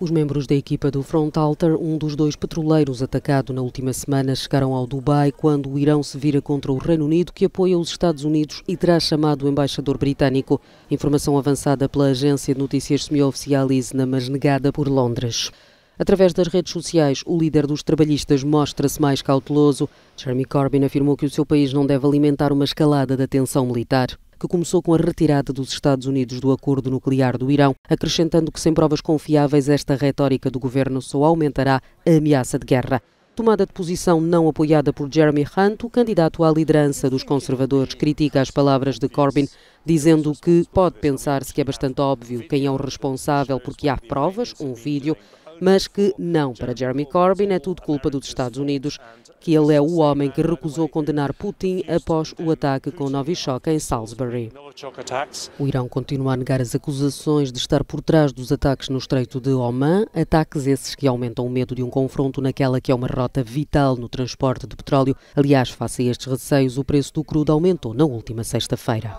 Os membros da equipa do Front Alter, um dos dois petroleiros atacado na última semana, chegaram ao Dubai quando o Irão se vira contra o Reino Unido, que apoia os Estados Unidos e terá chamado o embaixador britânico. Informação avançada pela agência de notícias semioficial ISNA, mas negada por Londres. Através das redes sociais, o líder dos trabalhistas mostra-se mais cauteloso. Jeremy Corbyn afirmou que o seu país não deve alimentar uma escalada da tensão militar que começou com a retirada dos Estados Unidos do acordo nuclear do Irão, acrescentando que sem provas confiáveis esta retórica do governo só aumentará a ameaça de guerra tomada de posição não apoiada por Jeremy Hunt, o candidato à liderança dos conservadores critica as palavras de Corbyn, dizendo que pode pensar-se que é bastante óbvio quem é o responsável porque há provas, um vídeo, mas que não para Jeremy Corbyn é tudo culpa dos Estados Unidos, que ele é o homem que recusou condenar Putin após o ataque com Novichok em Salisbury. O Irão continua a negar as acusações de estar por trás dos ataques no Estreito de Oman, ataques esses que aumentam o medo de um confronto naquela que é uma rota vital no transporte de petróleo. Aliás, face a estes receios, o preço do crudo aumentou na última sexta-feira.